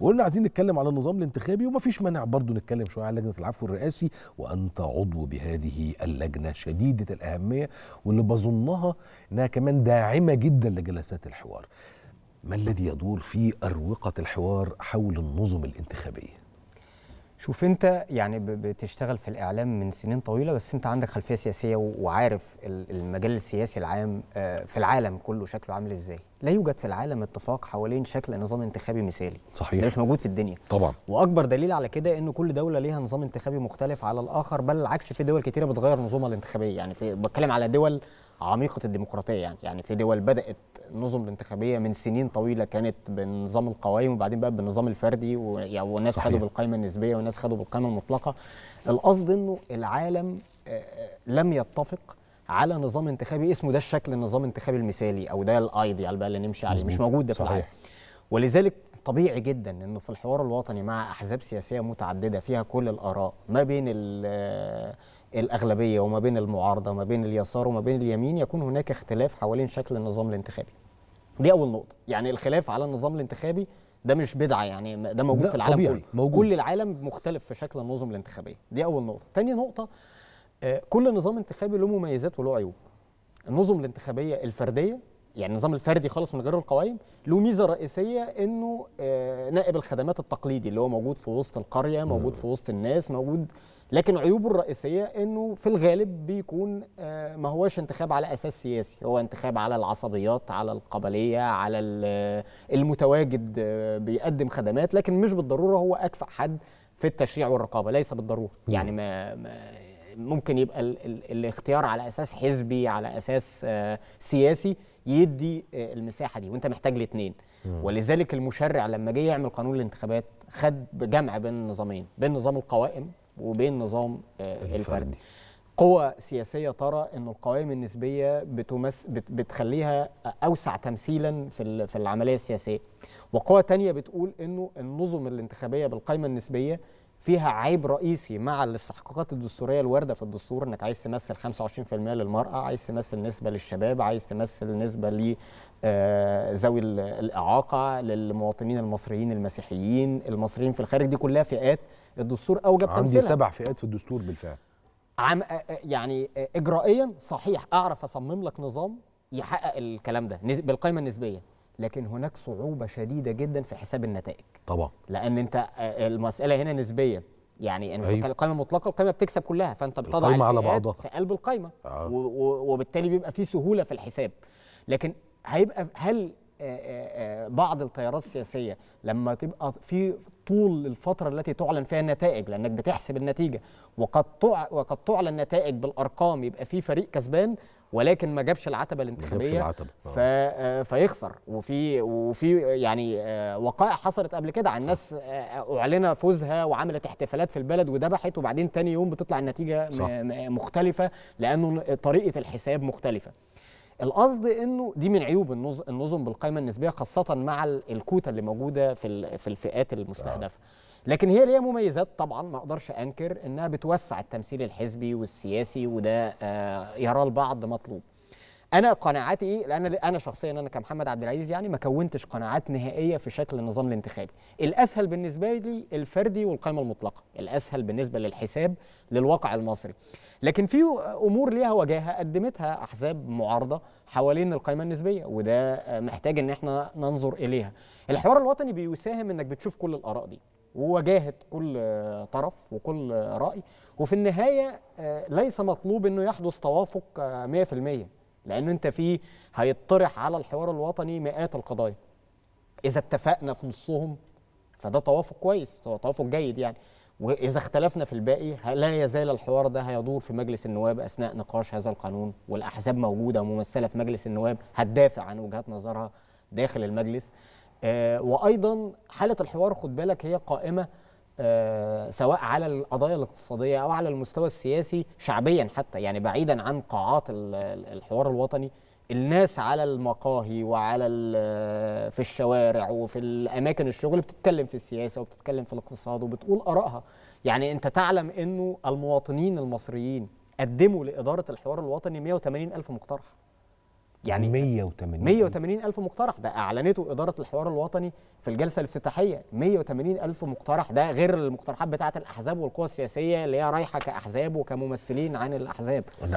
وقلنا عايزين نتكلم على النظام الانتخابي ومفيش مانع برضه نتكلم شويه عن لجنه العفو الرئاسي وانت عضو بهذه اللجنه شديده الاهميه واللي بظنها انها كمان داعمه جدا لجلسات الحوار ما الذي يدور في اروقه الحوار حول النظم الانتخابيه شوف انت يعني بتشتغل في الاعلام من سنين طويله بس انت عندك خلفيه سياسيه وعارف المجال السياسي العام آه، في العالم كله شكله عامل ازاي لا يوجد في العالم اتفاق حوالين شكل نظام انتخابي مثالي صحيح ده مش موجود في الدنيا طبعا واكبر دليل على كده ان كل دوله ليها نظام انتخابي مختلف على الاخر بل العكس في دول كتيره بتغير نظامها الانتخابيه يعني في بتكلم على دول عميقه الديمقراطيه يعني يعني في دول بدات النظم الانتخابيه من سنين طويله كانت بنظام القوائم وبعدين بقى بالنظام الفردي وناس يعني خدوا بالقائمه النسبيه وناس خدوا بالقائمه المطلقه القصد انه العالم آه، آه، لم يتفق على نظام انتخابي اسمه ده الشكل النظام الانتخابي المثالي او ده الايديال بقى اللي نمشي عليه مش موجود ده في العالم ولذلك طبيعي جدا انه في الحوار الوطني مع احزاب سياسيه متعدده فيها كل الاراء ما بين الاغلبيه وما بين المعارضه وما بين اليسار وما بين اليمين يكون هناك اختلاف حوالين شكل النظام الانتخابي. دي اول نقطه، يعني الخلاف على النظام الانتخابي ده مش بدعه يعني ده موجود في العالم كله، موجود. كل العالم مختلف في شكل النظم الانتخابيه، دي اول نقطه. تاني نقطه آه، كل نظام انتخابي له مميزات وله عيوب. النظم الانتخابيه الفرديه يعني النظام الفردي خالص من غير القوائم له ميزه رئيسيه انه آه، نائب الخدمات التقليدي اللي هو موجود في وسط القريه، موجود في وسط الناس، موجود لكن عيوبه الرئيسيه انه في الغالب بيكون آه، ما هوش انتخاب على اساس سياسي هو انتخاب على العصبيات على القبليه على آه، المتواجد آه، بيقدم خدمات لكن مش بالضروره هو اكفأ حد في التشريع والرقابه ليس بالضروره يعني ما, ممكن يبقى ال ال الاختيار على اساس حزبي على اساس سياسي يدي المساحه دي وانت محتاج الاثنين ولذلك المشرع لما جه يعمل قانون الانتخابات خد جمع بين النظامين بين نظام القوائم وبين النظام الفردي آه، قوى سياسية ترى أن القوائم النسبية بتمس بتخليها أوسع تمثيلا في, في العملية السياسية وقوى تانية بتقول أنه النظم الانتخابية بالقائمة النسبية فيها عيب رئيسي مع الاستحقاقات الدستورية الواردة في الدستور أنك عايز تمثل 25% للمرأة عايز تمثل نسبة للشباب عايز تمثل نسبة لذوي آه، الإعاقة للمواطنين المصريين المسيحيين المصريين في الخارج دي كلها فئات الدستور اوجب تمثيلها عندي سبع فئات في الدستور بالفعل عم يعني اجرائيا صحيح اعرف اصمم لك نظام يحقق الكلام ده بالقائمه النسبيه لكن هناك صعوبه شديده جدا في حساب النتائج طبعا لان انت المساله هنا نسبيه يعني انا مش أيوه. القائمه مطلقه القائمه بتكسب كلها فانت بتضع على بعضها في قلب القائمه آه. وبالتالي بيبقى في سهوله في الحساب لكن هيبقى هل آه، آه، آه، بعض التيارات السياسيه لما تبقى في طول الفتره التي تعلن فيها النتائج لانك بتحسب النتيجه وقد وقد تعلن نتائج بالارقام يبقى في فريق كسبان ولكن ما جابش العتبه الانتخابيه ف... فيخسر وفي وفي يعني وقائع حصلت قبل كده عن ناس اعلن فوزها وعملت احتفالات في البلد وذبحت وبعدين تاني يوم بتطلع النتيجه صح. مختلفه لانه طريقه الحساب مختلفه القصد انه دي من عيوب النظم بالقائمه النسبيه خاصه مع الكوتا اللي موجوده في في الفئات المستهدفه آه. لكن هي ليها مميزات طبعا ما اقدرش انكر انها بتوسع التمثيل الحزبي والسياسي وده آه، يرى البعض مطلوب انا قناعاتي ايه لان انا شخصيا انا كمحمد عبد العزيز يعني ما كونتش قناعات نهائيه في شكل النظام الانتخابي الاسهل بالنسبه لي الفردي والقائمه المطلقه الاسهل بالنسبه للحساب للواقع المصري لكن في امور ليها وجاهه قدمتها احزاب معارضه حوالين القائمه النسبيه وده محتاج ان احنا ننظر اليها الحوار الوطني بيساهم انك بتشوف كل الاراء دي وواجهت كل طرف وكل راي وفي النهايه آه، ليس مطلوب انه يحدث توافق 100% آه، لان انت فيه هيطرح على الحوار الوطني مئات القضايا اذا اتفقنا في نصهم فده توافق كويس هو توافق جيد يعني واذا اختلفنا في الباقي لا يزال الحوار ده هيدور في مجلس النواب اثناء نقاش هذا القانون والاحزاب موجوده وممثله في مجلس النواب هتدافع عن وجهات نظرها داخل المجلس آه وايضا حاله الحوار خد بالك هي قائمه آه، سواء على القضايا الاقتصاديه او على المستوى السياسي شعبيا حتى يعني بعيدا عن قاعات الحوار الوطني الناس على المقاهي وعلى في الشوارع وفي الاماكن الشغل بتتكلم في السياسه وبتتكلم في الاقتصاد وبتقول ارائها يعني انت تعلم انه المواطنين المصريين قدموا لاداره الحوار الوطني 180 الف مقترح يعني 180 180 ألف مقترح ده أعلنته إدارة الحوار الوطني في الجلسة الافتتاحية 180 ألف مقترح ده غير المقترحات بتاعة الأحزاب والقوى السياسية اللي هي رايحة كأحزاب وكممثلين عن الأحزاب